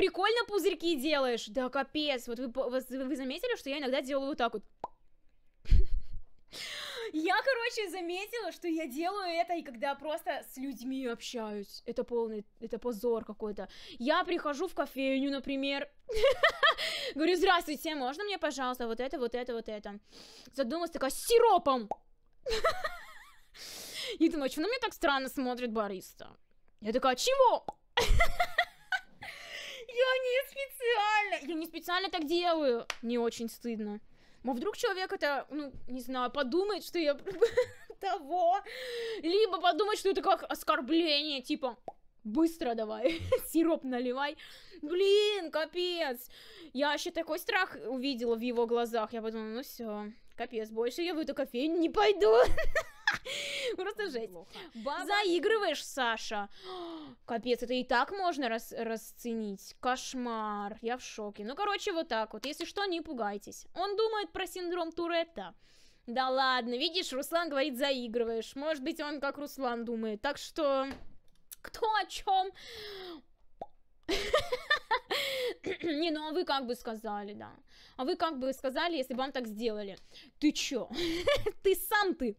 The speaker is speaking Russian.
прикольно пузырьки делаешь. Да капец, вот вы, вы, вы заметили, что я иногда делаю вот так вот. Я, короче, заметила, что я делаю это, и когда просто с людьми общаюсь. Это полный, это позор какой-то. Я прихожу в кофейню, например, говорю, здравствуйте, можно мне, пожалуйста, вот это, вот это, вот это. Задумалась такая, с сиропом. И думаю, что на меня так странно смотрит бариста? Я такая, чего? я ну, не специально так делаю. не очень стыдно. Но вдруг человек это, ну, не знаю, подумает, что я того. Либо подумает, что это как оскорбление, типа, быстро давай, сироп наливай. Блин, капец. Я вообще такой страх увидела в его глазах. Я подумала, ну все, капец, больше я в эту кофейню не пойду. Просто жесть. Заигрываешь, Саша. Капец, это и так можно расценить. Кошмар, я в шоке. Ну, короче, вот так вот. Если что, не пугайтесь. Он думает про синдром Туретта. Да ладно, видишь, Руслан говорит, заигрываешь. Может быть, он как Руслан думает. Так что, кто о чем? Не, ну а вы как бы сказали, да. А вы как бы сказали, если бы вам так сделали? Ты чё? Ты сам ты.